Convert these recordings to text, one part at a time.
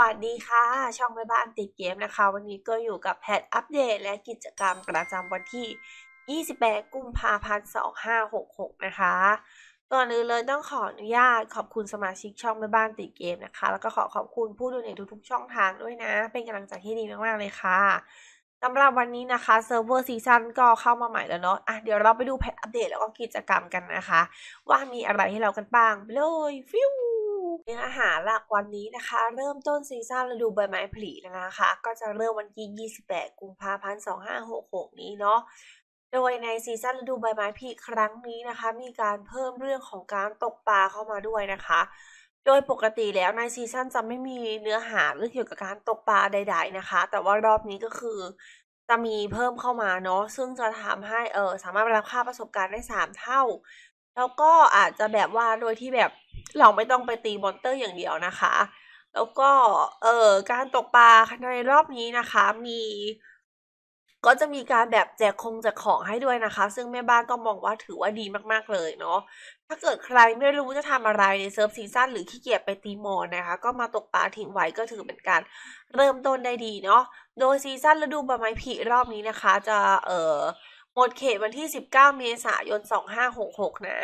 วัสดีค่ะช่องแม่บ้านติดเกมนะคะ วันนี้ก็อยู่กับแพท อัปเดตและกิจกรรมประจำวันที่ 28 กุมภาพันธ์ 2566 นะคะก่อนอื่นเลยต้องขออนุญาตขอบคุณสมาชิกช่องแม่บ้านติดเกมนะคะ แล้วก็ขอขอบคุณผู้ดูในทุกๆ ช่องทางด้วยนะ เป็นกำลังใจที่ดีมากๆเลยค่ะสำหรับวันนี้นะคะเซิร์ฟเวอร์ ซีซั่นก็เข้ามาใหม่แล้วเนาะอ่ะเดี๋ยวเราไปดูแพทอัปเดตแล้วก็กิจกรรมกันนะคะ ว่ามีอะไรให้เรากันบ้างเลยฟิวเนื้อหาหลักวันนี้นะคะ เริ่มต้นซีซั่นฤดูใบไม้ผลินะคะ ก็จะเริ่มวันที่ 28 กุมภาพันธ์ 2566 นี้เนาะ โดยในซีซั่นฤดูใบไม้ผลิครั้งนี้นะคะ มีการเพิ่มเรื่องของการตกปลาเข้ามาด้วยนะคะ โดยปกติแล้วในซีซั่นจะไม่มีเนื้อหาเรื่องเกี่ยวกับการตกปลาใด ๆนะคะ แต่ว่ารอบนี้ก็คือ จะมีเพิ่มเข้ามาเนาะซึ่งจะทำให้เออสามารถรับค่าประสบการณ์ได้3เท่าแล้วก็อาจจะแบบว่าโดยที่แบบเราไม่ต้องไปตีมอนเตอร์อย่างเดียวนะคะ แล้วก็เอ่อการตกปลาในรอบนี้นะคะ มี ก็จะมีการแบบแจกคงแจกของให้ด้วยนะคะ ซึ่งแม่บ้านก็มองว่าถือว่าดีมาก ๆ เลยเนาะถ้าเกิดใครไม่รู้จะทำอะไรในเซิร์ฟซีซั่นหรือขี้เกียจไปตีมอนนะคะ ก็มาตกปลาทิ้งไว้ก็ถือเป็นการเริ่มต้นได้ดีเนาะโดยซีซั่นฤดูใบไม้ผลิรอบนี้นะคะ จะเอ่อหมดเขต วันที่ 19 เมษายน 2566 นะ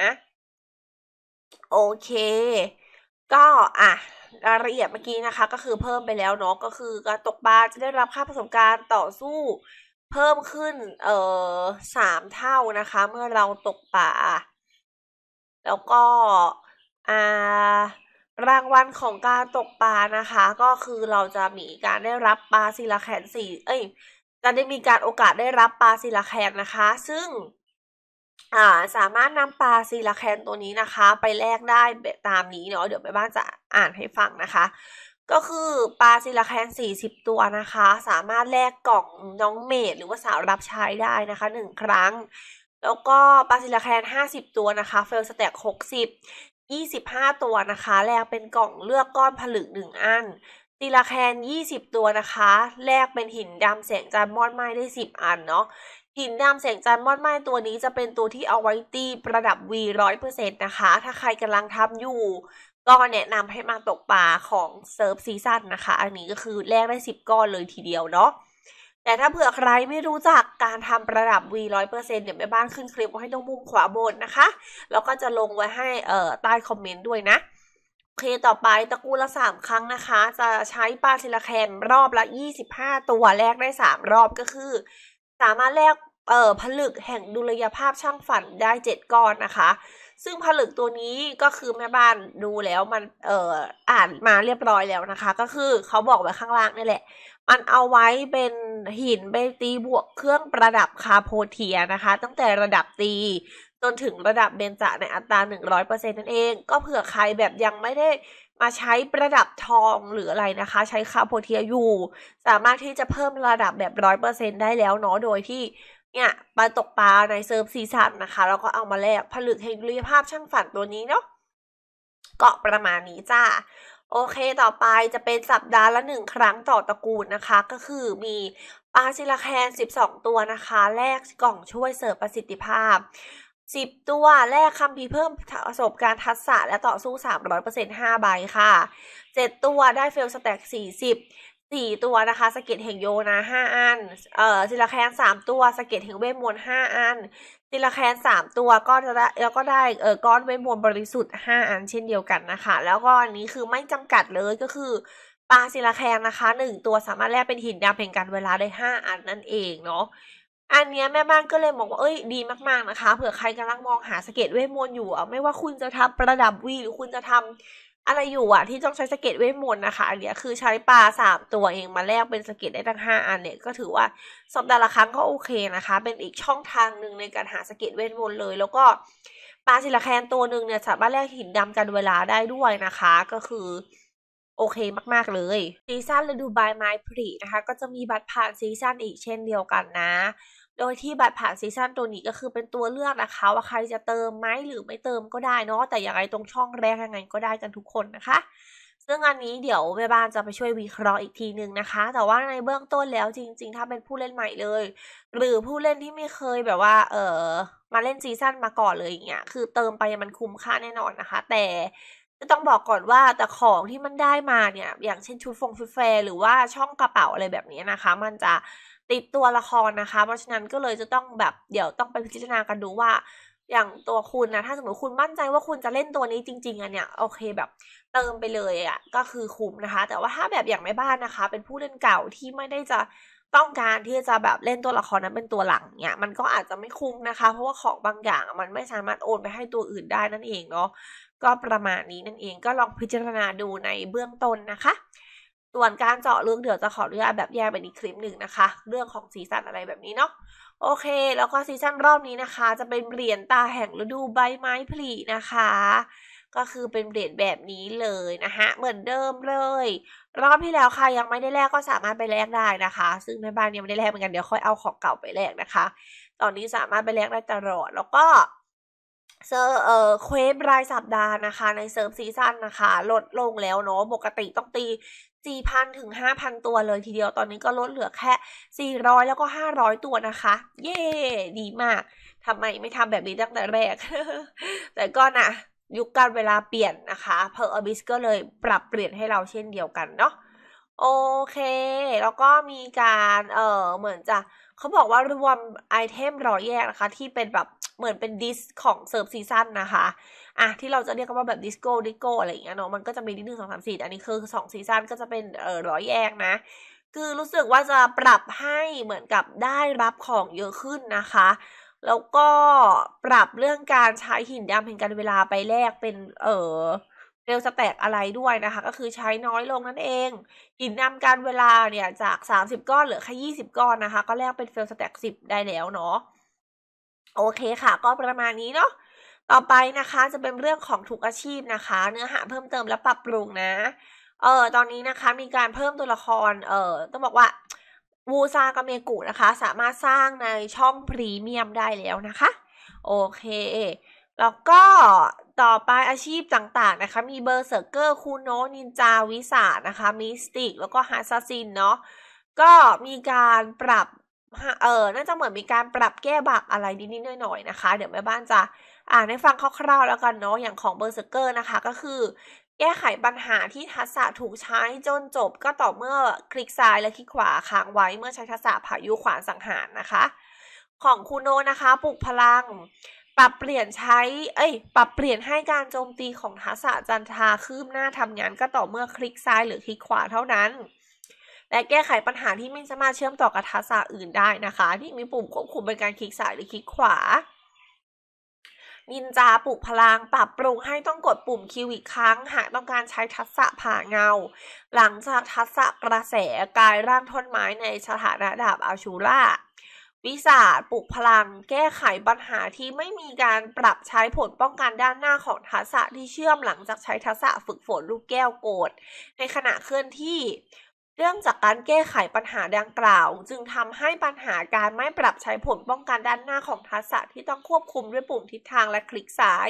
โอเค ก็อ่ะรายละเอียดเมื่อกี้นะคะ ก็คือเพิ่มไปแล้วเนาะก็คือการตกปลาจะได้รับค่าประสบการณ์ต่อสู้เพิ่มขึ้นเอ่อสามเท่านะคะ เมื่อเราตกปลาแล้วก็อ่ารางวัลของการตกปลานะคะ ก็คือเราจะมีการได้รับปลาซีลาแขนสี่เอ้ยจะได้มีการโอกาสได้รับปลาซิลาแคนนะคะ ซึ่งสามารถนำปลาซีลาแคนตัวนี้นะคะ ไปแลกได้ตามนี้เนาะเดี๋ยวแม่บ้านจะอ่านให้ฟังนะคะ ก็คือปลาซีลาแคน40ตัวนะคะ สามารถแลกกล่องน้องเมดหรือว่าสาวรับใช้ได้นะคะ1ครั้ง แล้วก็ปลาซิลาแคน50ตัวนะคะ เฟลสแต็ก60 25ตัวนะคะ แลกเป็นกล่องเลือกก้อนผลึก1อันตีละแคน 20 ตัวนะคะ แลกเป็นหินดำแสงจันทร์มอดไม้ได้ 10 อันเนาะ หินดำแสงจันทร์มอดไม้ตัวนี้จะเป็นตัวที่เอาไว้ตีประดับ V 100%นะคะ ถ้าใครกำลังทำอยู่ก็แนะนำให้มาตกปลาของเซิร์ฟซีซั่นนะคะ อันนี้ก็คือแลกได้ 10 ก้อนเลยทีเดียวเนาะ แต่ถ้าเผื่อใครไม่รู้จักการทำประดับ V 100%เเดี๋ยวแม่บ้านขึ้นคลิปไว้ให้ตรงมุมขวาบนนะคะ แล้วก็จะลงไว้ให้ใต้คอมเมนต์ด้วยนะเคต่อไปตะกูลละสามครั้งนะคะ จะใช้ปลาซิลาแคนรอบละยี่สิบห้าตัวแลกได้สามรอบก็คือ สามารถแลกเอ่อผลึกแห่งดุลยภาพช่างฝันได้เจ็ดก้อนนะคะ ซึ่งผลึกตัวนี้ก็คือแม่บ้านดูแล้วมันเอ่ออ่านมาเรียบร้อยแล้วนะคะ ก็คือเขาบอกไว้ข้างล่างนี่แหละ มันเอาไว้เป็นหิน ไปตีบวกเครื่องประดับคาโพเทียนะคะ ตั้งแต่ระดับตีจนถึงระดับเบนจในอัตรา100%นั่นเองก็เผื่อใครแบบยังไม่ได้มาใช้ประดับทองหรืออะไรนะคะ ใช้คาโพเทียอยู่ สามารถที่จะเพิ่มระดับแบบ100%ได้แล้วเนาะโดยที่เนี่ยปลาตกปลาในเซิร์ฟซีซั่นนะคะแล้วก็เอามาแลกผลึกแห่งดุลยภาพช่างฝันตัวนี้เนาะก็ประมาณนี้จ้าโอเคต่อไปจะเป็นสัปดาห์ละหนึ่งครั้งต่อตระกูลนะคะ ก็คือมีปลาซิลาแคน12ตัวนะคะแลกกล่องช่วยเสริมประสิทธิภาพสิบตัวแลกคำพีเพิ่มประสบการณ์ทักษะและต่อสู้สามรร้ออยเเป์ซ็นต์ห้าใบค่ะเจ็ดตัวได้เฟลสแต็กสี่สิบสี่ตัวนะคะ สเก็ตแห่งโยนะห้าอัน เอ่อซิลาแคนสามตัวสเก็ตแห่งเวทมนต์ห้าอันสิลาแคนสามตัวก็จะได้แล้วก็ได้เอ่อก้อนเวทมนต์บริสุทธิ์ห้าอัน เช่นเดียวกันนะคะ แล้วก็อันนี้คือไม่จำกัดเลยก็คือปลาศิลาแคนนะคะหนึ่งตัวสามารถแลกเป็นหินดำแห่งการเวลาได้ห้าอันนั่นเองเนาะอันนี้แม่บ้านก็เลยบอกว่าเอ้ยดีมากๆนะคะเผื่อใครกำลังมองหาสเก็ตเวทมนต์อยู่อ่ะไม่ว่าคุณจะทำประดับวีหรือคุณจะทำอะไรอยู่อ่ะ ที่ต้องใช้สเก็ตเวทมนต์นะคะ อันนี้คือใช้ปลาสามตัวเองมาแลกเป็นสเก็ตได้ทั้งห้าอันเนี่ยก็ถือว่าสัปดาห์ละครั้งก็โอเคนะคะ เป็นอีกช่องทางหนึ่งในการหาสเก็ตเวทมนต์เลย แล้วก็ปลาศิลาแคนตัวหนึ่งเนี่ยสามารถแลกหินดำกันเวลาได้ด้วยนะคะ ก็คือโอเคมาก ๆเลยซีซั่นฤดูใบไม้ผลินะคะ ก็จะมีบัตรผ่านซีซั่นอีกเช่นเดียวกันนะโดยที่บัตรผ่านซีซั่นตัวนี้ก็คือเป็นตัวเลือกนะคะ ว่าใครจะเติมไหมหรือไม่เติมก็ได้เนาะแต่อย่างไรตรงช่องแรกยังไงก็ได้กันทุกคนนะคะ ซึ่งอันนี้เดี๋ยวแม่บ้านจะไปช่วยวิเคราะห์อีกทีหนึ่งนะคะ แต่ว่าในเบื้องต้นแล้วจริง ๆ ถ้าเป็นผู้เล่นใหม่เลย หรือผู้เล่นที่ไม่เคยแบบว่าเออ มาเล่นซีซั่นมาก่อนเลยอย่างเงี้ยคือเติมไปมันคุ้มค่าแน่นอนนะคะ แต่จะต้องบอกก่อนว่าแต่ของที่มันได้มาเนี่ย อย่างเช่นชุดฟงชุดแฟร์หรือว่าช่องกระเป๋าอะไรแบบนี้นะคะ มันจะติดตัวละครนะคะ เพราะฉะนั้นก็เลยจะต้องแบบเดี๋ยวต้องไปพิจารณากันดูว่า อย่างตัวคุณนะถ้าสมมติคุณมั่นใจว่าคุณจะเล่นตัวนี้จริงๆอ่ะเนี่ยโอเคแบบเติมไปเลยอ่ะก็คือคุ้มนะคะ แต่ว่าถ้าแบบอย่างแม่บ้านนะคะ เป็นผู้เล่นเก่าที่ไม่ได้จะต้องการที่จะแบบเล่นตัวละครนั้นเป็นตัวหลังเนี่ยมันก็อาจจะไม่คุ้มนะคะ เพราะว่าของบางอย่างมันไม่สามารถโอนไปให้ตัวอื่นได้นั่นเองเนาะก็ประมาณนี้นั่นเองก็ลองพิจารณาดูในเบื้องต้นนะคะส่วนการเจาะลึกเดี๋ยวจะขออนุญาตแบบแยกเป็นอีกคลิปหนึ่งนะคะ เรื่องของซีซันอะไรแบบนี้เนาะโอเค แล้วก็ซีซันรอบนี้นะคะ จะเป็นเหรียญตาแห่งฤดูใบไม้ผลินะคะ ก็คือเป็นเหรียญแบบนี้เลยนะคะเหมือนเดิมเลยรอบที่แล้วค่ะยังไม่ได้แลกก็สามารถไปแลกได้นะคะ ซึ่งแม่บ้านยังไม่ได้แลกเหมือนกันเดี๋ยวค่อยเอาของเก่าไปแลกนะคะ ตอนนี้สามารถไปแลกได้ตลอดแล้วก็เซอร์เอ่อ เควฟรายสัปดาห์นะคะในเซิร์ฟซีซั่นนะคะ ลดลงแล้วเนาะปกติต้องตี 4,000 ถึง 5,000 ตัวเลยทีเดียวตอนนี้ก็ลดเหลือแค่ 400 แล้วก็ 500 ตัวนะคะ เย่ดีมากทำไมไม่ทำแบบนี้ตั้งแต่แรก แต่ก็นะยุคการเวลาเปลี่ยนนะคะเพอร์อบิสก็เลยปรับเปลี่ยนให้เราเช่นเดียวกันเนาะโอเค แล้วก็มีการเออเหมือนจะ เขาบอกว่ารวมไอเทมรอยแยกนะคะ ที่เป็นแบบเหมือนเป็นดิสของเซิร์ฟซีซั่นนะคะ อ่ะที่เราจะเรียกกันว่าแบบดิสโก้ดิสโก้อะไรอย่างเงี้ยเนาะมันก็จะมีดิดหนึ่งสองสามสี่อันนี้คือสองซีซั่นก็จะเป็นเออร้อยแยกนะ คือรู้สึกว่าจะปรับให้เหมือนกับได้รับของเยอะขึ้นนะคะ แล้วก็ปรับเรื่องการใช้หินดำเห่งการเวลาไปแลกเป็น เออเรลสแต็กอะไรด้วยนะคะก็คือใช้น้อยลงนั่นเอง หินดำการเวลาเนี่ยจาก 30 ก้อนเหลือแค่20 ก้อนนะคะก็แลกเป็นเฟลสแต็กิบได้แล้วเนาะโอเคค่ะ ก็ประมาณนี้เนาะต่อไปนะคะจะเป็นเรื่องของทุกอาชีพนะคะ เนื้อหาเพิ่มเติมและปรับปรุงนะ เออตอนนี้นะคะมีการเพิ่มตัวละคร เออต้องบอกว่า วูซากับเมกุนะคะ สามารถสร้างในช่องพรีเมียมได้แล้วนะคะ โอเค แล้วก็ต่อไปอาชีพต่างๆนะคะมีเบอร์เซอร์เกอร์คูโนนินจาวิสานะคะ มิสติก แล้วก็ฮาซาซินเนาะก็มีการปรับเออน่าจะเหมือนมีการปรับแก้บักอะไรนิดๆหน่อย ๆ นะคะ เดี๋ยวแม่บ้านจะอ่านให้ฟังคร่าวๆแล้วกันเนาะอย่างของเบอร์เซเกอร์นะคะก็คือ แก้ไขปัญหาที่ทัศะถูกใช้จนจบก็ต่อเมื่อคลิกซ้ายและคลิกขวาค้างไว้เมื่อใช้ทัศะพายุขวานสังหารนะคะ ของคูโนนะคะปลุกพลัง ปรับเปลี่ยนใช้เอ้ยปรับเปลี่ยนให้การโจมตีของทัศะจันทาคืบหน้าทำงานก็ต่อเมื่อคลิกซ้ายหรือคลิกขวาเท่านั้นและแก้ไขปัญหาที่ไม่สามารถเชื่อมต่อกับทักษะอื่นได้นะคะ ที่มีปุ่มควบคุมเป็นการคลิกซ้ายหรือคลิกขวา นินจาปลุกพลังปรับปรุงให้ต้องกดปุ่มคิวอีกครั้งหากต้องการใช้ทัศะผ่าเงา หลังจากทัศะกระแสกายร่างท่อนไม้ในสถานะดาบอาชูล่าวิสาปลุกพลัง แก้ไขปัญหาที่ไม่มีการปรับใช้ผลป้องกันด้านหน้าของทัศะที่เชื่อมหลังจากใช้ทัศะฝึกฝนลูกแก้วโกดในขณะเคลื่อนที่เรื่องจากการแก้ไขปัญหาดังกล่าวจึงทำให้ปัญหาการไม่ปรับใช้ผลป้องกันด้านหน้าของทักษะที่ต้องควบคุมด้วยปุ่มทิศทางและคลิกซ้าย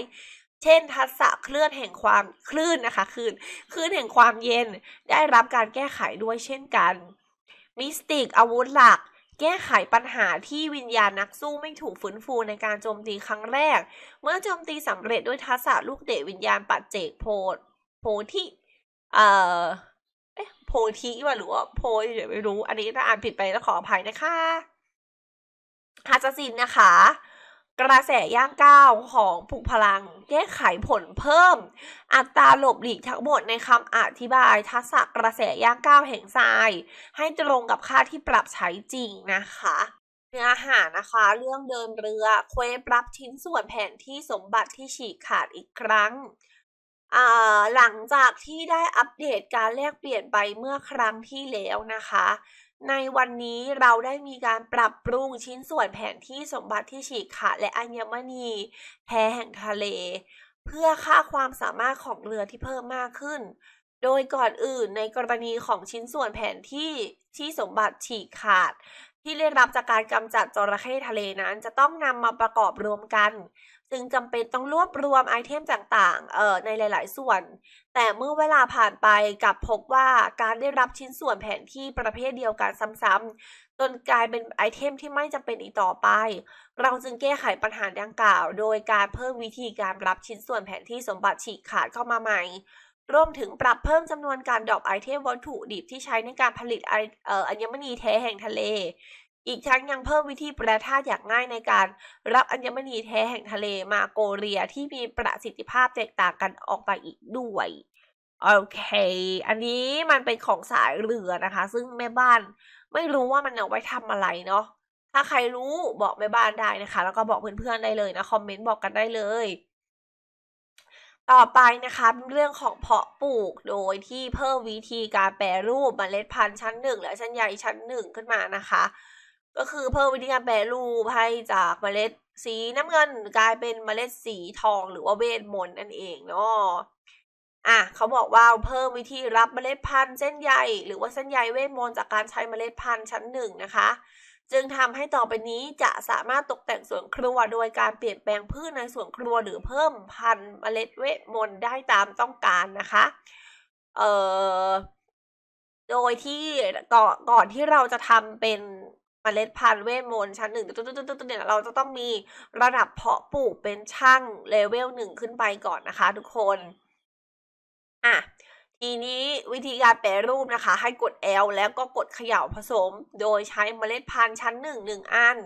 เช่นทักษะเคลื่อนแห่งความคลื่นนะคะคลื่นคลื่นแห่งความเย็นได้รับการแก้ไขด้วยเช่นกัน มิสติกอาวุธหลัก แก้ไขปัญหาที่วิญญาณนักสู้ไม่ถูกฟื้นฟูในการโจมตีครั้งแรก เมื่อโจมตีสำเร็จด้วยทักษะลูกเตะวิญญาณปัจเจกโพ์โพที่ เอ่อโพธิว่าหรือว่าโพยเดี๋ยวไม่รู้ อันนี้ถ้าอ่านผิดไปก็ขออภัยนะคะอาจาซินนะคะ กระแสย่างก้าวของผูกพลังแก้ไขผลเพิ่ม อัตราหลบหลีกทั้งหมดในคำอธิบายทักษะกระแสย่างก้าวแห่งทราย ให้ตรงกับค่าที่ปรับใช้จริงนะคะ เนื้อหานะคะเรื่องเดินเรือเควปรับชิ้นส่วนแผนที่สมบัติที่ฉีกขาดอีกครั้งหลังจากที่ได้อัปเดตการแลกเปลี่ยนไปเมื่อครั้งที่แล้วนะคะ ในวันนี้เราได้มีการปรับปรุงชิ้นส่วนแผนที่สมบัติที่ฉีกขาดและอัญมณีแพแห่งทะเล เพื่อค่าความสามารถของเรือที่เพิ่มมากขึ้น โดยก่อนอื่นในกรณีของชิ้นส่วนแผนที่ที่สมบัติฉีกขาดที่ได้รับจากการกำจัดจระเข้ทะเลนั้น จะต้องนำมาประกอบรวมกันจึงจำเป็นต้องรวบรวมไอเทมต่างๆเอ่อในหลาย ๆ ส่วน แต่เมื่อเวลาผ่านไปกลับพบว่าการได้รับชิ้นส่วนแผนที่ประเภทเดียวกันซ้ำๆจนกลายเป็นไอเทม ที่ไม่จำเป็นอีกต่อไป เราจึงแก้ไขปัญหาดังกล่าว โดยการเพิ่มวิธีการรับชิ้นส่วนแผนที่สมบัติฉีกขาดเข้ามาใหม่ รวมถึงปรับเพิ่มจำนวนการดรอปไอเทมวัตถุดิบที่ใช้ในการผลิตไอเอ่ออัญมณีแท้แห่งทะเลอีกทั้งยังเพิ่มวิธีแปรธาตุอย่างง่ายในการรับอัญมณีแท้แห่งทะเลมาโกเรียที่มีประสิทธิภาพแตกต่างกันออกไปอีกด้วยโอเค อันนี้มันเป็นของสายเรือนะคะ ซึ่งแม่บ้าน ไม่รู้ว่ามันเอาไว้ทำอะไรเนาะถ้าใครรู้บอกแม่บ้านได้นะคะ แล้วก็บอกเพื่อนๆได้เลยนะคอมเมนต์บอกกันได้เลย ต่อไปนะคะเรื่องของเพาะปลูกโดยที่เพิ่มวิธีการแปรรูปมเมล็ดพันธุ์ชั้นหนึ่งและชั้นใหญ่ชั้นหนึ่งขึ้นมานะคะก็คือเพิ่มวิธีการแปรรูปให้จากเมล็ดสีน้ำเงินกลายเป็นเมล็ดสีทอง หรือว่าเวทมนต์นั่นเองเนาะอ่ะเขาบอกว่าเพิ่มวิธีรับเมล็ดพันธุ์เส้นใยหรือว่าเส้นใยเวทมนต์จากการใช้เมล็ดพันธุ์ชั้นหนึ่งนะคะ จึงทำให้ต่อไปนี้จะสามารถตกแต่งสวนครัวโดยการเปลี่ยนแปลงพืชในสวนครัวหรือเพิ่มพันธุ์ เมล็ดเวทมนต์ได้ตามต้องการนะคะเอ่อโดยที่ก่อนก่อนที่เราจะทำเป็นมเมล็ดพันธุ์เวทมนต์ชั้นหนึ่งตุ๊ดตุ๊ดตุ๊ดเนี่ยเราจะต้องมีระดับเพาะปลูกเป็นช่างเลเวลหนึ่งขึ้นไปก่อนนะคะ ทุกคนอ่ะทีนี้วิธีการแปรรูปนะคะ ให้กด L แล้วก็กดเขย่าผสมโดยใช้เมล็ดพันธุ์ชั้นหนึ่งหนึ่งอัน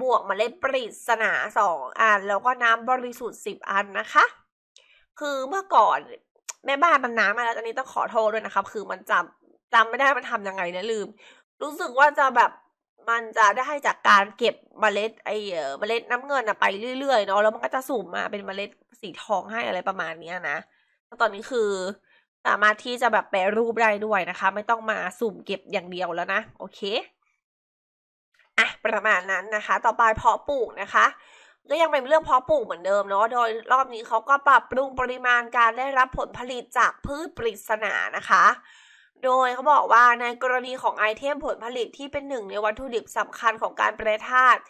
บวกเมล็ดปริศนาสองอันแล้วก็น้ำบริสุทธิ์สิบอันนะคะ คือเมื่อก่อนแม่บ้านมันน้ำมาแล้วตอนนี้ต้องขอโทษด้วยนะครับ คือมันจำจำไม่ได้มันทำยังไงเนะลืม รู้สึกว่าจะแบบมันจะได้จากการเก็บเมล็ดไอเมล็ดน้ำเงินอะไปเรื่อยๆเนาะแล้วมันก็จะสุ่มมาเป็นเมล็ดสีทองให้อะไรประมาณนี้นะตอนนี้คือสามารถที่จะแบบแปรรูปได้ด้วยนะคะ ไม่ต้องมาสุ่มเก็บอย่างเดียวแล้วนะโอเคอ่ะประมาณนั้นนะคะ ต่อไปเพาะปลูกนะคะก็ยังเป็นเรื่องเพาะปลูกเหมือนเดิมเนาะโดยรอบนี้เขาก็ปรับปรุงปริมาณการได้รับผลผลิตจากพืชปริศนานะคะโดยเขาบอกว่าในกรณีของไอเทมผลผลิตที่เป็นหนึ่งในวัตถุดิบสำคัญของการแปรธาตุ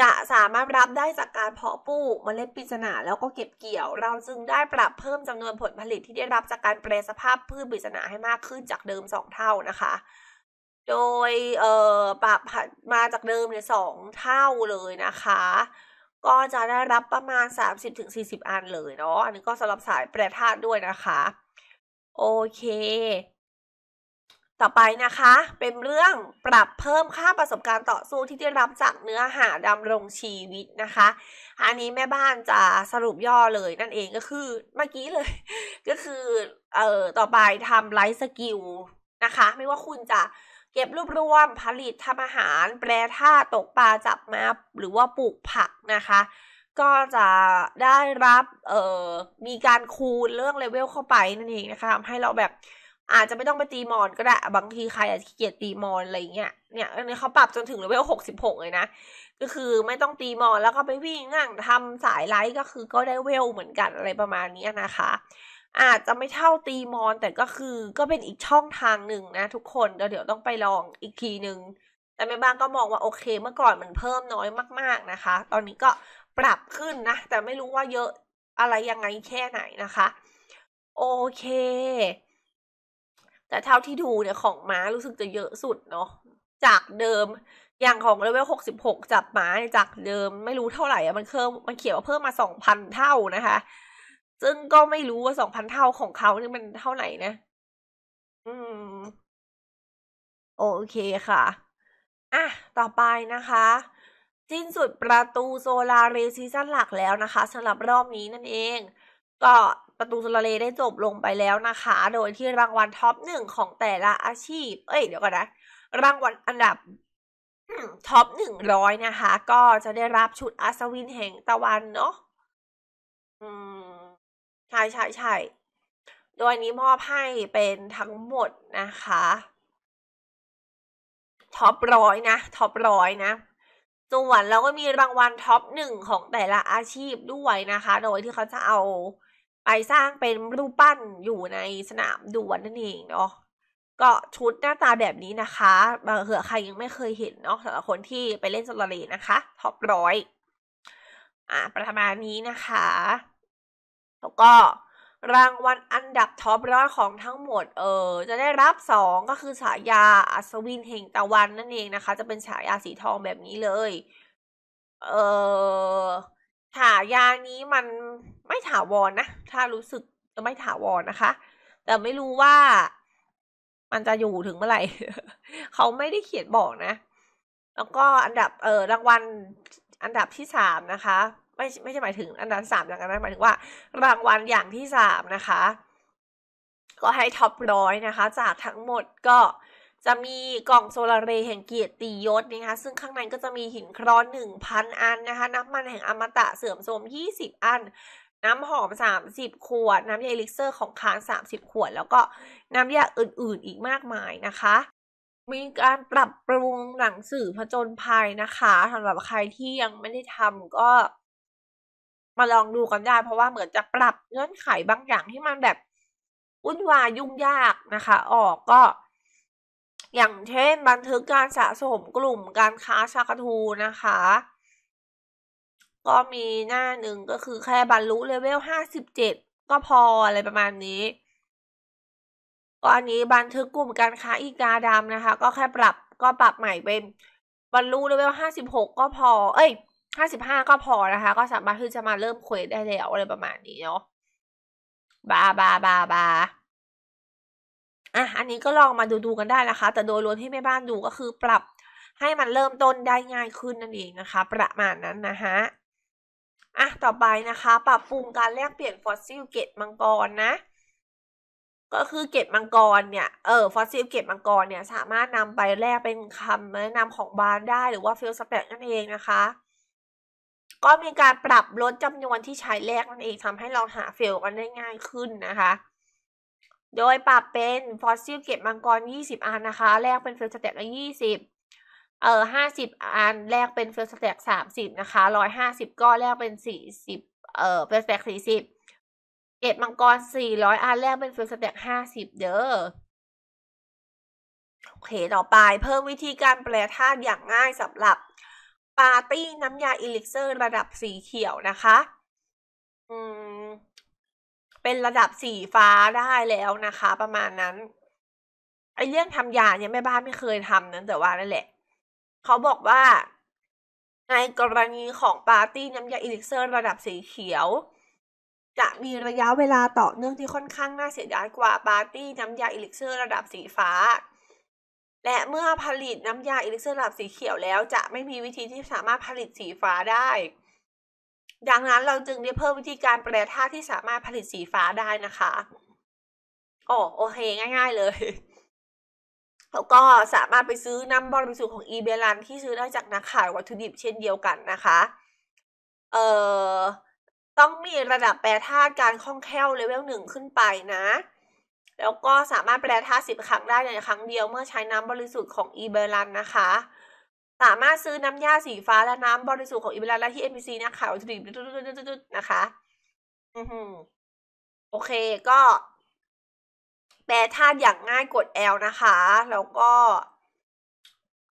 จะสามารถรับได้จากการเพาะปลูกมเมล็ดปีศนาแล้วก็เก็บเกี่ยว เราจึงได้ปรับเพิ่มจำนวนผลผลิตที่ได้รับจากการแปรสภาพพืชปีศนาให้มากขึ้นจากเดิม 2 เท่านะคะ โดยเอ่อปรับมาจากเดิมเนี่ยสองเท่าเลยนะคะ ก็จะได้รับประมาณ30-40อันเลยเนาะอันนี้ก็สำหรับสายแปรธาตุด้วยนะคะ โอเคต่อไปนะคะ เป็นเรื่องปรับเพิ่มค่าประสบการณ์ต่อสู้ที่ได้รับจากเนื้อหาดำรงชีวิตนะคะ อันนี้แม่บ้านจะสรุปย่อเลยนั่นเองก็คือเมื่อกี้เลย ก็คือ เอ่อต่อไปทำไลฟ์สกิลนะคะไม่ว่าคุณจะเก็บรวบรวมผลิตทำอาหาร แปรธาตุตกปลาจับมาหรือว่าปลูกผักนะคะ ก็จะได้รับเอ่อมีการคูณเรื่องเลเวลเข้าไปนั่นเองนะคะทำให้เราแบบอาจจะไม่ต้องไปตีมอนก็ได้ บางทีใครอาจจะเกียดตีมอนอะไรเงี้ยเนี่ยอันนี้เขาปรับจนถึงเลเวลหกสิบหกเลยนะก็คือไม่ต้องตีมอนแล้วก็ไปวิ่งนั่งทำสายไลท์ก็คือก็ได้เวลเหมือนกันอะไรประมาณนี้นะคะ อาจจะไม่เท่าตีมอน แต่ก็คือก็เป็นอีกช่องทางหนึ่งนะ ทุกคนเดี๋ยวเดี๋ยวต้องไปลองอีกทีหนึ่งแต่แม่บ้านก็มองว่าโอเคเมื่อก่อนมันเพิ่มน้อยมาก ๆนะคะ ตอนนี้ก็ปรับขึ้นนะแต่ไม่รู้ว่าเยอะอะไรยังไงแค่ไหนนะคะ โอเคแต่เท่าที่ดูเนี่ยของม้ารู้สึกจะเยอะสุดเนาะจากเดิมอย่างของเลเวลหกสิบหกจับม้าจากเดิมไม่รู้เท่าไหร่อะมันเพิ่มมันเขียนว่าเพิ่มมาสองพันเท่านะคะ ซึ่งก็ไม่รู้ว่าสองพันเท่าของเขาเนี่ยมันเท่าไหร่นะ อืมโอเคค่ะอ่ะ ต่อไปนะคะสิ้นสุดประตูโซลาเรซีซั่นหลักแล้วนะคะสำหรับรอบนี้นั่นเองก็ประตูสลาเลได้จบลงไปแล้วนะคะ โดยที่รางวัลท็อปหนึ่งของแต่ละอาชีพ เอ้ยเดี๋ยวก่อนนะ รางวัลอันดับท็อปหนึ่งร้อยนะคะ ก็จะได้รับชุดอัศวินแห่งตะวันเนาะอืม ใช่ใช่ใช่ โดยนี้มอบให้เป็นทั้งหมดนะคะ ท็อปร้อยนะท็อปร้อยนะ ส่วนเราก็มีรางวัลท็อปหนึ่งของแต่ละอาชีพด้วยนะคะ โดยที่เขาจะเอาไปสร้างเป็นรูปปั้นอยู่ในสนามดูวนนั่นเองเนาะก็ชุดหน้าตาแบบนี้นะคะเผื่อใครยังไม่เคยเห็นเนาะสำหรับคนที่ไปเล่นสลารีนะคะท็อปร้อยอ่าประมาณนี้นะคะ แล้วก็ รางวัลอันดับท็อปร้อยของทั้งหมด เออจะได้รับสองก็คือฉายาอัศวินแห่งตะวันนั่นเองนะคะ จะเป็นฉายาสีทองแบบนี้เลย เออ่ายานี้มันไม่ถาวรนนะถ้ารู้สึกจะไม่ถาวรนนะคะ แต่ไม่รู้ว่ามันจะอยู่ถึงเมื่อไหร่เขาไม่ได้เขียนบอกนะ แล้วก็อันดับเออรางวัลอันดับที่สามนะคะ ไม่ไม่ใช่หมายถึงอันดับสามอย่างนั้นหมายถึงว่ารางวัลอย่างที่สามนะคะก็ให้ท็อปร้อยนะคะ จากทั้งหมดก็จะมีกล่องโซลาเรแห่งเกียรติยศนะคะซึ่งข้างในก็จะมีหินครอน1,000 อันนะคะ น้ำมันแห่งอมตะเสื่อมโทรม20อัน น้ำหอม 30 ขวด น้ำยาเอลิกเซอร์ของค้าง 30 ขวด แล้วก็น้ำยาอื่นๆอีกมากมายนะคะ มีการปรับปรุงหนังสือผจญภัยนะคะสำหรับใครที่ยังไม่ได้ทำก็ มาลองดูกันได้เพราะว่าเหมือนจะปรับเงื่อนไขบางอย่างที่มันแบบวุ่นวายยุ่งยากนะคะ ออกก็อย่างเช่นบันทึกการสะสมกลุ่มการค้าชากทูนะคะ ก็มีหน้าหนึ่งก็คือแค่บรรลุเลเวลห้าสิบเจ็ดก็พออะไรประมาณนี้ ก็อันนี้บันทึกกลุ่มการค้าอีกาดำนะคะ ก็แค่ปรับก็ปรับใหม่เป็นบรรลุเลเวลห้าสิบหกก็พอ เอ้ยห้าสิบห้าก็พอนะคะ ก็สามารถที่จะมาเริ่มเควสได้แล้วอะไรประมาณนี้เนาะบาบาบาบาอ่ะ อันนี้ก็ลองมาดูดูกันได้นะคะ แต่โดยรวมที่แม่บ้านดูก็คือปรับให้มันเริ่มต้นได้ง่ายขึ้นนั่นเองนะคะ ประมาณนั้นนะคะอ่ะต่อไปนะคะ ปรับปรุงการแลกเปลี่ยนฟอสซิลเกตมังกรนะ ก็คือเก็มังกรเนี่ย เออฟอสซิลเก็มังกรเนี่ย สามารถนำไปแลกเป็นคำแนะนำของบานได้หรือว่าฟิลสแต็กนั่นเองนะคะ ก็มีการปรับลดจำนวนที่ใช้แลกนั่นเองทำให้เราหาฟิลกันได้ง่ายขึ้นนะคะโดยปรับเป็นฟอสซิลเก็บมังกร 20 อันนะคะแลกเป็นเฟลสแต็กละ20 เอ่อ 50 อันแลกเป็นเฟลสแต็ก 30 นะคะ 150 ก็แลกเป็น 40 เอ่อ เฟลสแต็ก 40 เก็บมังกร 400อันแลกเป็นเฟลสแต็ก 50เด้อโอเค ต่อไป เพิ่มวิธีการแปลธาตุอย่างง่ายสำหรับ ปาร์ตี้น้ำยาอิลิกเซอร์ระดับสีเขียวนะคะ อืมเป็นระดับสีฟ้าได้แล้วนะคะ ประมาณนั้นไอเรื่องทำยาเนี่ยแม่บ้านไม่เคยทำนันแต่ว่านั่นแหละ เขาบอกว่า ในกรณีของปาร์ตี้น้ำยาอิลิกเซอร์ระดับสีเขียว จะมีระยะเวลาต่อเนื่องที่ค่อนข้างน่าเสียดายกว่า ปาร์ตี้น้ำยาอิลิกเซอร์ระดับสีฟ้า และเมื่อผลิตน้ำยาอิลิกเซอร์ระดับสีเขียวแล้ว จะไม่มีวิธีที่สามารถผลิตสีฟ้าได้ดังนั้นเราจึงได้เพิ่มวิธีการแปรธาตุที่สามารถผลิตสีฟ้าได้นะคะ โอ้โอเค ง่าย ๆเลย แล้วก็สามารถไปซื้อน้ำบริสุทธิ์ของอีเบลัน ที่ซื้อได้จากนักขายวัตถุดิบเช่นเดียวกันนะคะ เอ่อต้องมีระดับแปรธาตุการคล่องแคล่วเลเวลหนึ่งขึ้นไปนะ แล้วก็สามารถแปรธาตุสิบครั้งได้ในครั้งเดียวเมื่อใช้น้ำบริสุทธิ์ของอีเบลันนะคะสามารถซื้อน้ำยาสีฟ้าและน้ำบริสุทธิ์ของอิเบราและที่เอ็มบีซีนะคะวัตถุดิบนะคะอือโอเค ก็แปรธาตุอย่างง่ายกด L นะคะ แล้วก็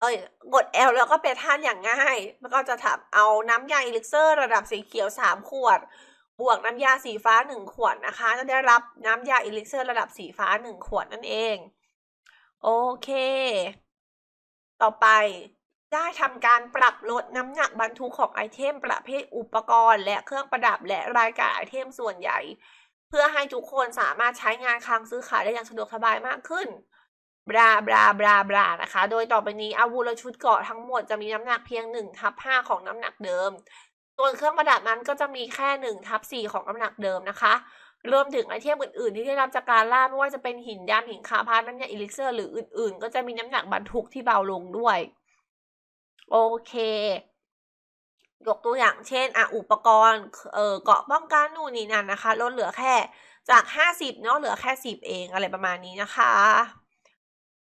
เอ้ยกด L แล้วก็แปรธาตุอย่างง่ายแล้วก็จะถับเอาน้ำยาอีลิกเซอร์ระดับสีเขียวสามขวด บวกน้ำยาสีฟ้าหนึ่งขวดนะคะจะได้รับน้ำยาอีลิกเซอร์ระดับสีฟ้าหนึ่งขวดนั่นเอง โอเค ต่อไปได้ทำการปรับลดน้ำหนักบรรทุกของไอเทมประเภทอุปกรณ์ และเครื่องประดับและรายการไอเทมส่วนใหญ่ เพื่อให้ทุกคนสามารถใช้งานคลังซื้อขาย ได้อย่างสะดวกสบายมากขึ้นบราบราบราบรานะคะ โดยต่อไปนี้อาวุธและชุดเกราะทั้งหมดจะมีน้ำหนักเพียง1ทับ5ของน้ำหนักเดิม ส่วนเครื่องประดับนั้นก็จะมีแค่1ทับ4ของน้ำหนักเดิมนะคะรวมถึงไอเทมอื่น ๆ ที่ได้รับจากการล่าไม่ว่าจะเป็นหินดมหินคาพาน้ำยาอิลิกเซอร์หรืออื่น ๆ ก็จะมีน้ำหนักบรรทุกที่เบาลงด้วยโอเค ยกตัวอย่างเช่นอ่ะอุปกรณ์เออเกาะป้องกันนู่นนี่นั่นนะคะ ลดเหลือแค่ จาก50เนาะเหลือแค่10เองอะไรประมาณนี้นะคะ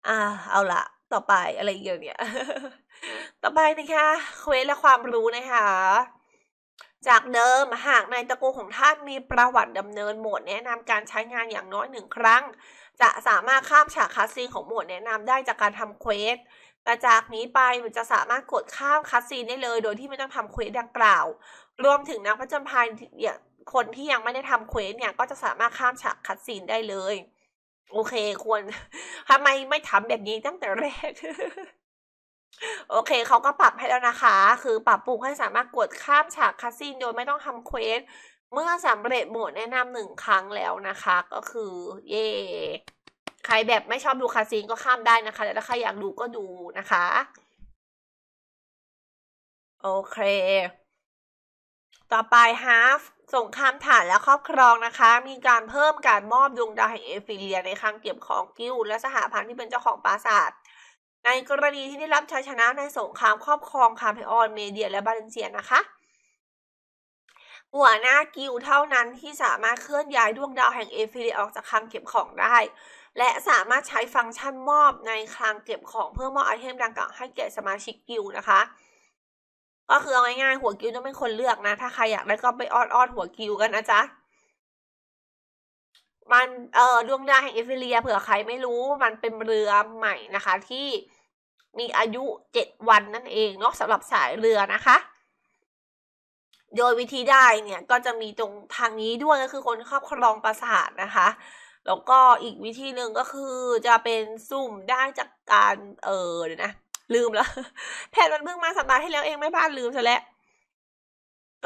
อ่าเอาละต่อไปอะไรเยอะเนี่ยต่อไปนะคะเควสและความรู้นะคะจากเดิมหากในตระกูลของท่านมีประวัติดำเนินโหมด แนะนำการใช้งานอย่างน้อยหนึ่งครั้ง จะสามารถข้ามฉากคัสซีนของโหมดแนะนำได้จากการทำเควสต่จากนี้ไปมันจะสามารถกดข้ามคัสซีนได้เลย โดยที่ไม่ต้องทำเควสดังกล่าว รวมถึงนักประจนภัยเนี่ยคนที่ยังไม่ได้ทำเควสเนี่ย ก็จะสามารถข้ามฉากคัสซีนได้เลย โอเค ควรทำไมไม่ทำแบบนี้ตั้งแต่แรกโอเคเขาก็ปรับให้แล้วนะคะ คือปรับปรุงให้สามารถกดข้ามฉากคัสซีนโดยไม่ต้องทำเควสเมื่อสำเร็จโหมดแนะนำหนึ่งครั้งแล้วนะคะ ก็คือ เย่ใครแบบไม่ชอบดูคาซีนก็ข้ามได้นะคะแต่ถ้าใครอยากดูก็ดูนะคะ โอเค ต่อไปฮาฟส่งคามฐานและครอบครองนะคะ มีการเพิ่มการมอบดวงดาวแห่งเอฟิเลีย ในครั้งเก็บของกิลและสหพันธ์ที่เป็นเจ้าของปราสาท ในกรณีที่ได้รับชัยชนะในสงครามครอบครองคาเพออนเมเดีย และบาเลนเซียนะคะ หัวหน้ากิลเท่านั้นที่สามารถเคลื่อนย้ายดวงดาวแห่งเอฟิเลียออกจากคลังเก็บของได้และสามารถใช้ฟังก์ชันมอบในคลังเก็บของเพื่อมอบไอเทมดังกล่าวให้แก่สมาชิกกิลนะคะ ก็คือเอาง่ายๆหัวกิลจะเป็นคนเลือกนะถ้าใครอยากได้ก็ไปออดออดหัวกิลกันนะจ๊ะ มันเอ่อดวงดาวแห่งเอฟเรียเผื่อใครไม่รู้มันเป็นเรือใหม่นะคะที่มีอายุเจ็ดวันนั่นเองเนาะสำหรับสายเรือนะคะ โดยวิธีได้เนี่ยก็จะมีตรงทางนี้ด้วยก็คือคนครอบครองปราสาทนะคะแล้วก็อีกวิธีหนึ่งก็คือจะเป็นซุ่มได้จากการเออเดี๋ยวนะ ลืมแล้วแพทมันเพิ่งมาสัปดาห์ที่แล้วเองไม่พลาดลืมซะแล้ว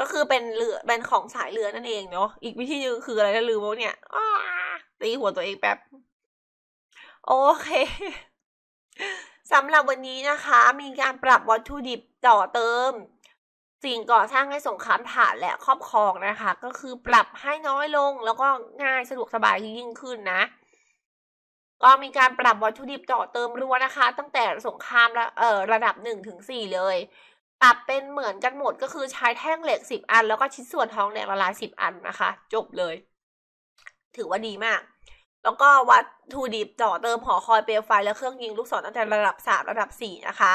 ก็คือเป็นเรือเป็นของสายเรือนั่นเองเนาะอีกวิธีนึง คืออะไรนะลืมวะเนี่ยตีหัวตัวเองแป๊บโอเคสำหรับวันนี้นะคะมีการปรับวัตถุดิบต่อเติมสิ่งก่อสร้างให้สงครามฐานและครอบครองนะคะ ก็คือปรับให้น้อยลงแล้วก็ง่ายสะดวกสบายยิ่งขึ้นนะ ก็มีการปรับวัตถุดิบต่อเติมรั้วนะคะ ตั้งแต่สงครามระออระดับหนึ่งถึงสี่เลย ปรับเป็นเหมือนกันหมดก็คือใช้แท่งเหล็กสิบอัน แล้วก็ชิ้นส่วนทองแดงละลายสิบอันนะคะ จบเลย ถือว่าดีมาก แล้วก็วัตถุดิบ ต่อเติมหอคอยเปลวไฟและเครื่องยิงลูกศรตั้งแต่ระดับสามระดับสี่นะคะ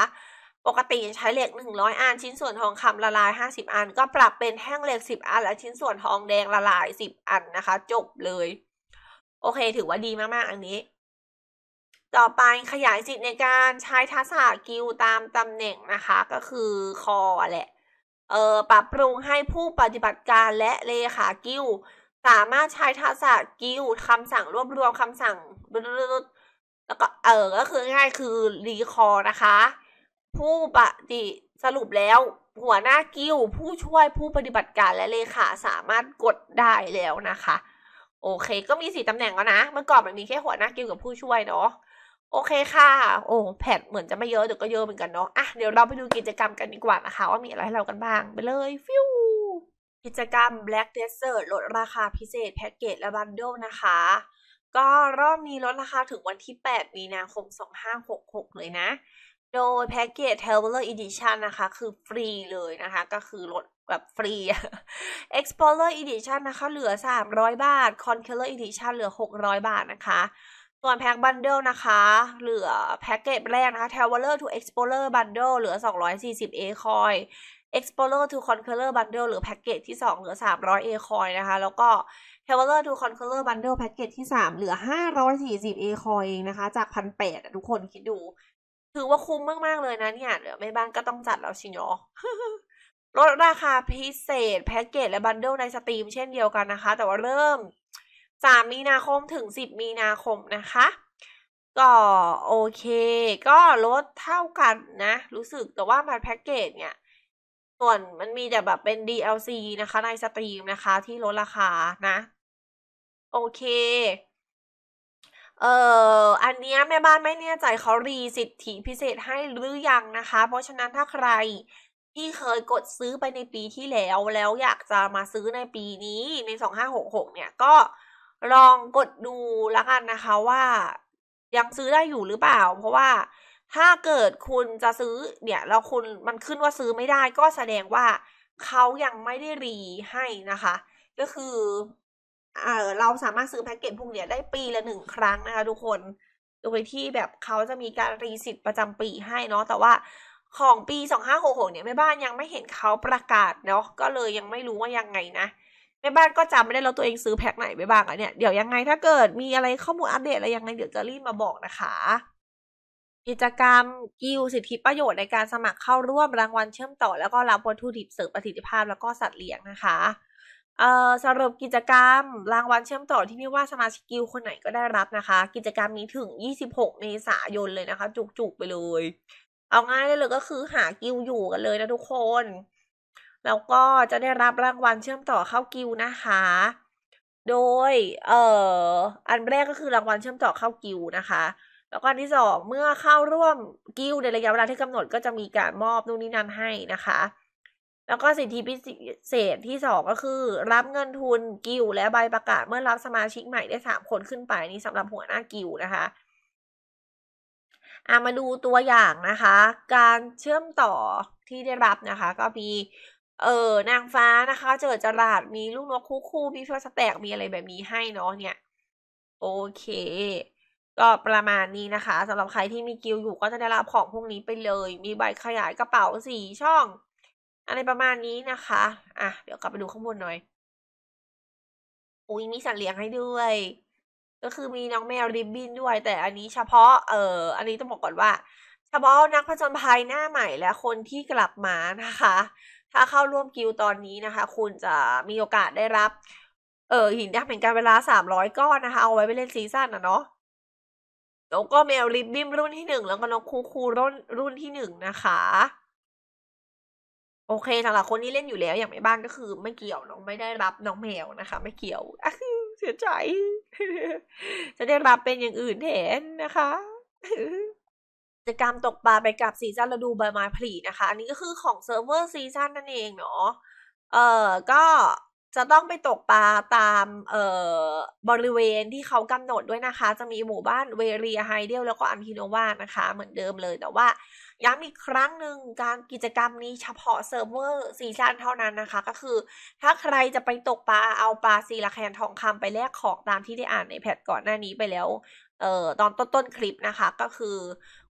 ปกติใช้เหล็ก100 อัน ชิ้นส่วนทองคำละลาย 50 อัน ก็ปรับเป็นแท่งเหล็ก 10 อัน และชิ้นส่วนทองแดงละลาย 10 อันนะคะ จบเลย โอเค ถือว่าดีมาก ๆ อันนี้ ต่อไปขยายสิทธิ์ในการใช้ทักษะกิลตามตำแหน่งนะคะ ก็คือคอ แหละเอ่อปรับปรุงให้ผู้ปฏิบัติการและเลขากิลสามารถใช้ทักษะกิลคำสั่งรวบรวมคำสั่งแล้วก็เออก็คือง่ายคือรีคอนะคะผู้ปฏิสรุปแล้วหัวหน้ากิ้วผู้ช่วยผู้ปฏิบัติการและเลขาสามารถกดได้แล้วนะคะโอเค ก็มีสี่ตำแหน่งแล้วนะเมื่อก่อนมันมีแค่หัวหน้ากิ้วกับผู้ช่วยเนาะโอเคค่ะ โอ้แผดเหมือนจะไม่เยอะเดี๋ยวก็เยอะเหมือนกันเนาะอ่ะเดี๋ยวเราไปดูกิจกรรมกันดีกว่านะคะว่ามีอะไรให้เรากันบ้าง ไปเลย ฟิวกิจกรรม Black Desert ลดราคาพิเศษแพ็กเกจและบันเดิลนะคะ ก็รอบนี้ลดราคาถึงวันที่8มีนาคม2566เลยนะโดยแพ็กเกจ Traveler Edition นะคะ คือฟรีเลยนะคะ ก็คือลดแบบฟรี Explorer Edition นะคะ เหลือ 300 บาท Conqueror Edition เหลือ 600 บาทนะคะ ส่วนแพ็กบันเดลนะคะ เหลือแพ็กเกจแรกนะคะ Traveler to Explorer Bundle เหลือ 240 A Coin Explorer to Conqueror Bundle หรือแพ็กเกจที่ 2 เหลือ 300 A Coin นะคะแล้วก็ Traveler to Conqueror Bundle แพ็กเกจที่ 3 เหลือ 540 A Coin เองนะคะ จาก 1,800ทุกคนคิดดูถือว่าคุ้มมาก ๆ เลยนะเนี่ยเดี๋ยวแม่บ้านก็ต้องจัดแล้วชิโนลดราคาพิเศษแพ็กเกจ และบันเดิลในสตรีม เช่นเดียวกันนะคะ แต่ว่าเริ่ม 3 มีนาคมถึง 10 มีนาคมนะคะ ก็โอเค ก็ลดเท่ากันนะ รู้สึกแต่ว่าแพ็กเกจเนี่ย ส่วนมันมีแต่แบบเป็น DLC นะคะในสตรีมนะคะ ที่ลดราคานะ โอเคเอ่ออันนี้แม่บ้านไม่แน่ใจเขารีสิทธิพิเศษให้หรือยังนะคะ เพราะฉะนั้นถ้าใครที่เคยกดซื้อไปในปีที่แล้วแล้วอยากจะมาซื้อในปีนี้ในสองห้าหกหกเนี่ยก็ลองกดดูละกันนะคะ ว่า ยังซื้อได้อยู่หรือเปล่า เพราะว่าถ้าเกิดคุณจะซื้อ เนี่ยแล้วคุณมันขึ้นว่าซื้อไม่ได้ ก็แสดงว่าเขายังไม่ได้รีให้นะคะ ก็คือเออเราสามารถซื้อแพ็กเกจพวกเนี้ยได้ปีละหนึ่งครั้งนะคะ ทุกคน โดยที่แบบเขาจะมีการรีสิทธิ์ประจำปีให้เนาะ แต่ว่าของปีสองห้าหกหกเนี่ยแม่บ้านยังไม่เห็นเขาประกาศเนาะ ก็เลยยังไม่รู้ว่ายังไงนะแม่บ้านก็จำไม่ได้เราตัวเองซื้อแพ็กไหนไปบ้างอะเนี่ย เดี๋ยวยังไงถ้าเกิดมีอะไรข้อมูลอัปเดตอะไรยังไงเดี๋ยวจะรีบมาบอกนะคะ กิจกรรมกิวสิทธิประโยชน์ในการสมัครเข้าร่วมรางวัลเชื่อมต่อ แล้วก็รับวัตถุดิบเสริมประสิทธิภาพแล้วก็สัตว์เลี้ยงนะคะเอ่อสรุปกิจกรรม รางวัลเชื่อมต่อที่ไม่ว่าสมาชิกกิลคนไหนก็ได้รับนะคะ กิจกรรมนี้ถึง 26 เมษายนเลยนะคะ จุกๆไปเลยเอาง่ายเลยก็คือหากิลอยู่กันเลยนะทุกคนแล้วก็จะได้รับรางวัลเชื่อมต่อเข้ากิลนะคะ โดยเอ่ออันแรกก็คือรางวัลเชื่อมต่อเข้ากิลนะคะ แล้วก็อันที่สองเมื่อเข้าร่วมกิลในระยะเวลาที่กำหนดก็จะมีการมอบนู่นนี่นั่นให้นะคะแล้วก็สิทธิพิเศษที่2ก็คือ รับเงินทุน กิวและใบประกาศ เมื่อรับสมาชิกใหม่ได้ 3 คนขึ้นไป นี้สำหรับหัวหน้ากิวนะคะอามาดูตัวอย่างนะคะ การเชื่อมต่อที่ได้รับนะคะ ก็มีเออนางฟ้านะคะ เจอจราด มีลูกนกคู่คู่ มีเพื่อสแต็กมีอะไรแบบนี้ให้เนาะเนี่ย โอเค ก็ประมาณนี้นะคะสำหรับใครที่มีกิวอยู่ก็จะได้รับของพวกนี้ไปเลย มีใบขยายกระเป๋าสี่ช่องอะไรประมาณนี้นะคะ อ่ะ เดี๋ยวกลับไปดูข้างบนหน่อย อุ้ย มีสัตว์เลี้ยงให้ด้วย ก็คือมีน้องแมวริบบิ้นด้วย แต่อันนี้เฉพาะ เอออันนี้ต้องบอกก่อนว่า เฉพาะนักผจญภัยหน้าใหม่และคนที่กลับมานะคะ ถ้าเข้าร่วมกิวตอนนี้นะคะ คุณจะมีโอกาสได้รับ เออหินดักเป็นการเวลาสามร้อยก้อนนะคะ เอาไว้ไปเล่นซีซั่นนะเนาะ แล้วก็แมวริบบิ้นรุ่นที่หนึ่ง แล้วก็น้องคูคูรุ่นรุ่นที่หนึ่งนะคะโอเคสำหรับคนที่เล่นอยู่แล้วอย่างไม่บ้างก็คือ ไม่เกี่ยว น้องไม่ได้รับน้องแมวนะคะ ไม่เกี่ยวเสียใจ จะได้รับเป็นอย่างอื่นแทนนะคะกะจกรรมตกปลาไปกับซีซันระดูใบไม้ผลินะคะ อันนี้ก็คือของเซิร์ฟเวอร์ซีซันนั่นเองเนาะ เออก็จะต้องไปตกปลาตามเอ่อบริเวณที่เขากำหนดด้วยนะคะ จะมีหมู่บ้านเวเรียไฮเดลแล้วก็อันทิโนวานะคะ เหมือนเดิมเลยแต่ว่าย้ำอีกครั้งหนึ่งการกิจกรรมนี้เฉพาะเซิร์ฟเวอร์ซีซันเท่านั้นนะคะก็คือถ้าใครจะไปตกปลา เอาปลาซีลาแคนทองคำไปแลกของตามที่ได้อ่านในแพทก่อนหน้านี้ไปแล้วเอ่อตอนต้นๆคลิปนะคะก็คือ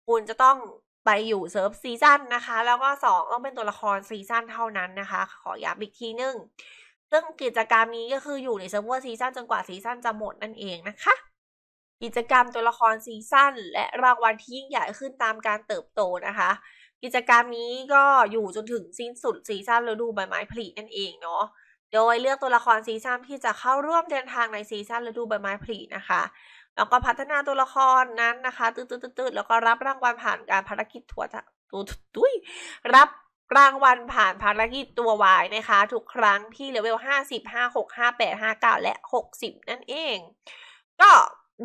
คุณจะต้องไปอยู่เซิร์ฟซีซันนะคะแล้วก็2ต้องเป็นตัวละครซีซันเท่านั้นนะคะ ขอย้ำอีกทีนึงซึ่งกิจกรรมนี้ก็คืออยู่ในเซิร์ฟเวอร์ซีซันจนกว่าซีซันจะหมดนั่นเองนะคะกิจกรรมตัวละครซีซั่นและรางวัลที่ยิ่งใหญ่ขึ้นตามการเติบโตนะคะ กิจกรรมนี้ก็อยู่จนถึงสิ้นสุดซีซั่นฤดูใบไม้ผลินั่นเองเนาะโดยเลือกตัวละครซีซั่นที่จะเข้าร่วมเดินทางในซีซั่นฤดูใบไม้ผลินะคะแล้วก็พัฒนาตัวละครนั้นนะคะตืดๆแล้วก็รับรางวัลผ่านการภารกิจทัวร์ตุ้ยรับรางวัลผ่านภารกิจตัววายนะคะทุกครั้งที่เลเวล50 56 58 59และ60นั่นเอง ก็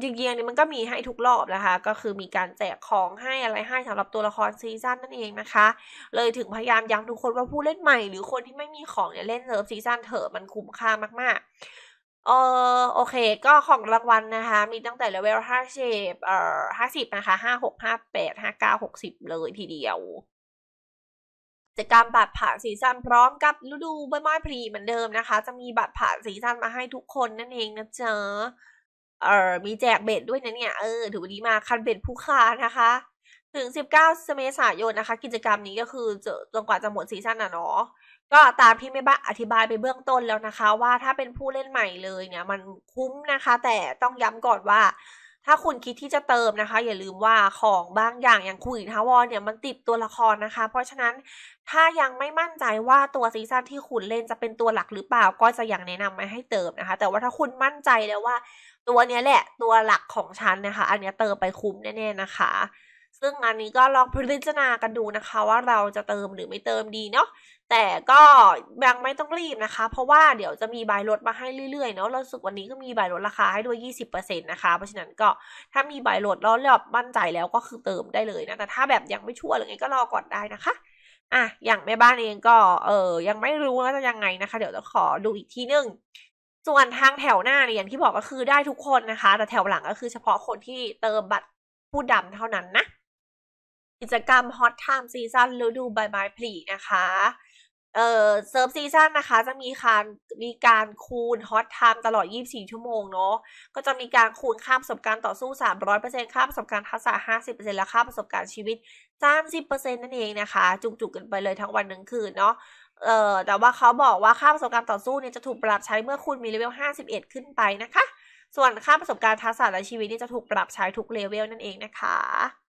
จริงๆเนี่ยมันก็มีให้ทุกรอบนะคะ ก็คือมีการแจกของให้อะไรให้สำหรับตัวละครซีซั่นนั่นเองนะคะ เลยถึงพยายามย้ำทุกคนว่าผู้เล่นใหม่หรือคนที่ไม่มีของเนี่ยเล่นเซิฟซีซั่นเถอะมันคุ้มค่ามากๆ เออโอเคก็ของรางวัลนะคะมีตั้งแต่เลเวลห้าสิบเอ่อห้าสิบนะคะห้าหกห้าแปดห้าเก้าหกสิบเลยทีเดียวกิจกรรมบัตรผ่านซีซั่นพร้อมกับ ฤดูใบไม้พลีเหมือนเดิมนะคะ จะมีบัตรผ่านซีซั่นมาให้ทุกคนนั่นเองนะเจ๊ะเอ่อมีแจกเบ็ดด้วยนะเนี่ย เออ ถือวันนี้มาคันเบ็ดผู้ค้านะคะ ถึง 19 เมษายนนะคะ กิจกรรมนี้ก็คือจจนกว่าจะหมดซีซั่นอ่ะเนาะ ก็ตามที่แม่บ้านอธิบายไปเบื้องต้นแล้วนะคะ ว่าถ้าเป็นผู้เล่นใหม่เลยเนี่ยมันคุ้มนะคะแต่ต้องย้ำก่อนว่าถ้าคุณคิดที่จะเติมนะคะ อย่าลืมว่าของบางอย่างอย่างคุณทาวรเนี่ยมันติดตัวละครนะคะ เพราะฉะนั้นถ้ายังไม่มั่นใจว่าตัวซีซั่นที่คุณเล่นจะเป็นตัวหลักหรือเปล่าก็จะยังแนะนำมาให้เติมนะคะ แต่ว่าถ้าคุณมั่นใจแล้วว่า ตัวนี้แหละ ตัวหลักของฉันนะคะ อันนี้เติมไปคุ้มแน่ๆนะคะซึ่งอันนี้ก็ลองพิจารณากันดูนะคะ ว่าเราจะเติมหรือไม่เติมดีเนาะแต่ก็ยังไม่ต้องรีบนะคะเพราะว่าเดี๋ยวจะมีใบลดมาให้เรื่อยๆเนาะเราสึกวันนี้ก็มีใบลดราคาให้ด้วย20%นะคะเพราะฉะนั้นก็ถ้ามีใบลดแล้วแบบมั่นใจแล้วก็คือเติมได้เลยนะ แต่ถ้าแบบยังไม่ชัวร์หรือไงก็รอก่อนได้นะคะอ่ะอย่างแม่บ้านเองก็ เออยังไม่รู้ว่าจะยังไงนะคะ เดี๋ยวจะขอดูอีกทีนึง ส่วนทางแถวหน้าเนี่ยอย่างที่บอกก็คือได้ทุกคนนะคะ แต่แถวหลังก็คือเฉพาะคนที่เติมบัตรผู้ดำเท่านั้นนะกิจกรรม Hot Time Season ฤดูใบไม้ผลินะคะ เอ่อเซิร์ฟซีซั่นนะคะ จะมีการมีการคูณฮอตไทม์ตลอด 24 ชั่วโมงเนาะก็จะมีการคูณค่าประสบการณ์ต่อสู้ 300%ค่าประสบการณ์ทักษะ50%และค่าประสบการณ์ชีวิต 30%นั่นเองนะคะ จุกๆกันไปเลยทั้งวันทั้งคืนเนาะ เอ่อแต่ว่าเขาบอกว่าค่าประสบการณ์ต่อสู้เนี่ยจะถูกปรับใช้เมื่อคุณมีเลเวล51 ขึ้นไปนะคะ ส่วนค่าประสบการณ์ทักษะและชีวิตนี่จะถูกปรับใช้ทุกเลเวลนั่นเองนะคะ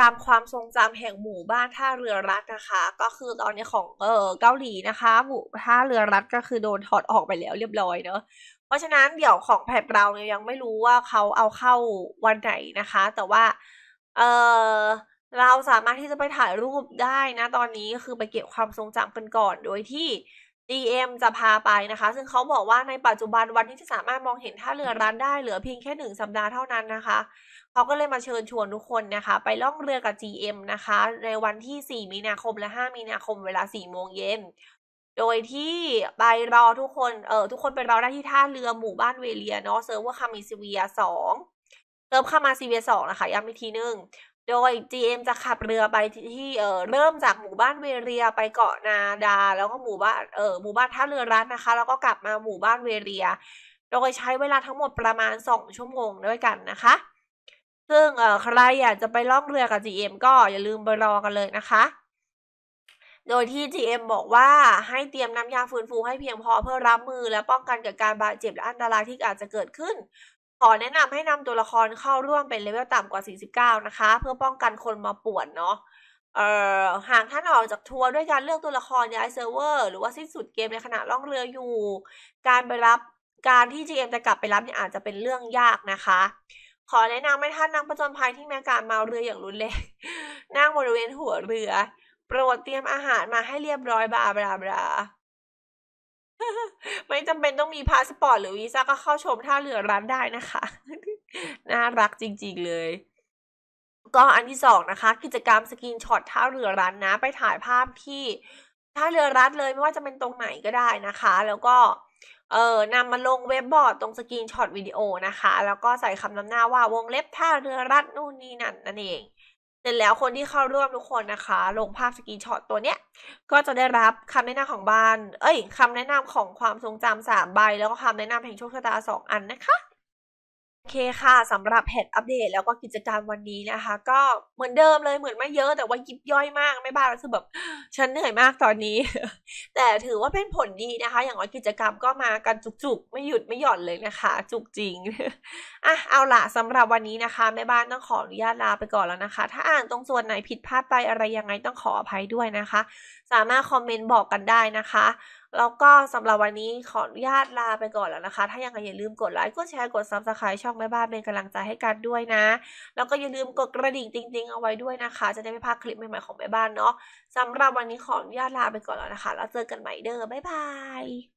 ตามความทรงจำแห่งหมู่บ้านท่าเรือรัฐนะคะ ก็คือตอนนี้ของเออเกาหลีนะคะ หมู่ท่าเรือรัฐก็คือโดนถอดออกไปแล้วเรียบร้อยเนอะเพราะฉะนั้นเดี๋ยวของแผบเราเนี่ยยังไม่รู้ว่าเขาเอาเข้าวันไหนนะคะ แต่ว่าเออเราสามารถที่จะไปถ่ายรูปได้นะตอนนี้คือไปเก็บความทรงจำกันก่อนโดยที่ DM จะพาไปนะคะ ซึ่งเขาบอกว่าในปัจจุบันวันที่จะสามารถมองเห็นท่าเรือร้านได้เหลือเพียงแค่หนึ่งสัปดาห์เท่านั้นนะคะเขาก็เลยมาเชิญชวนทุกคนนะคะ ไปล่องเรือกับ GM นะคะ ในวันที่ 4 มีนาคมและ 5 มีนาคม เวลา4โมงเย็น โดยที่ไปรอทุกคน เออทุกคนไปรอได้ที่ท่าเรือหมู่บ้านเวเลียเนาะเซิร์ฟเวอร์คามิซิเวียสองเซิร์ฟคามาซิเวียสองนะคะย้ำอีกทีนึงโดย GM จะขับเรือไปที่ เออเริ่มจากหมู่บ้านเวเรียไปเกาะนาดา แล้วก็หมู่บ้าน เออหมู่บ้านท่าเรือรัฐนะคะ แล้วก็กลับมาหมู่บ้านเวเรีย โดยใช้เวลาทั้งหมดประมาณ2ชั่วโมงด้วยกันนะคะซึ่งใครอยากจะไปล่องเรือกับ GM ก็อย่าลืมไปรอกันเลยนะคะ โดยที่ GM บอกว่าให้เตรียมน้ำยาฟื้นฟูให้เพียงพอเพื่อรับมือและป้องกันกับการบาดเจ็บและอันตรายที่อาจจะเกิดขึ้น ขอแนะนำให้นำตัวละครเข้าร่วมเป็นเลเวลต่ำกว่า 49นะคะ เพื่อป้องกันคนมาป่วนเนาะเอ่อหากท่านออกจากทัวร์ด้วยการเลือกตัวละครย้ายเซิร์ฟเวอร์หรือว่าสิ้นสุดเกมในขณะล่องเรืออยู่ การไปรับการที่ GM จะกลับไปรับเนี่ยอาจจะเป็นเรื่องยากนะคะขอแนะนำให้ท่านนักประจนภัยที่มีอาการเมาเรืออย่างรุนแรงนั่งบริเวณหัวเรือโปรดเตรียมอาหารมาให้เรียบร้อยบาบราบราไม่จำเป็นต้องมีพาสปอร์ตหรือวีซ่าก็เข้าชมท่าเรือร้านได้นะคะน่ารักจริง ๆเลย ก็อันที่สองนะคะ กิจกรรมสกินช็อตท่าเรือร้านนะ ไปถ่ายภาพที่ท่าเรือรัดเลยไม่ว่าจะเป็นตรงไหนก็ได้นะคะ แล้วก็เออนำมาลงเว็บบอร์ดตรงสกรีนช็อตวิดีโอนะคะแล้วก็ใส่คำนำหน้าว่าวงเล็บท่าเรือรัดนู่นนี่นั่นนั่นเองเสร็จแล้วคนที่เข้าร่วมทุกคนนะคะ ลงภาพสกรีนช็อตตัวเนี้ยก็จะได้รับคำแนะนำของบ้านเอ้ยคำแนะนำของความทรงจำสามใบ แล้วก็คำแนะนำแห่งโชคชะตาสองอันนะคะโอเคค่ะสำหรับแพทอัปเดต แล้วก็กิจกรรมวันนี้นะคะ ก็เหมือนเดิมเลยเหมือนไม่เยอะแต่ว่ายิบย่อยมากไม่บ้าแล้วคือแบบฉันเหนื่อยมากตอนนี้ แต่ถือว่าเป็นผลดีนะคะ อย่างน้อยกิจกรรมก็มากันจุกๆ ไม่หยุดไม่หย่อนเลยนะคะ จุกจริงอ่ะเอาล่ะสำหรับวันนี้นะคะแม่บ้านต้องขออนุญาตลาไปก่อนแล้วนะคะ ถ้าอ่านตรงส่วนไหนผิดพลาดไปอะไรยังไงต้องขออภัยด้วยนะคะ สามารถคอมเมนต์บอกกันได้นะคะแล้วก็สำหรับวันนี้ขออนุญาตลาไปก่อนแล้วนะคะ ถ้ายังไงอย่าลืมกดไลค์ กดแชร์ กดซับสไครต์ช่องแม่บ้านเป็นกำลังใจให้กันด้วยนะ แล้วก็อย่าลืมกดกระดิ่งจริง ๆเอาไว้ด้วยนะคะ จะได้ไม่พลาดคลิปใหม่ๆของแม่บ้านเนาะสำหรับวันนี้ขออนุญาตลาไปก่อนแล้วนะคะ แล้วเจอกันใหม่เด้อ บ๊ายบาย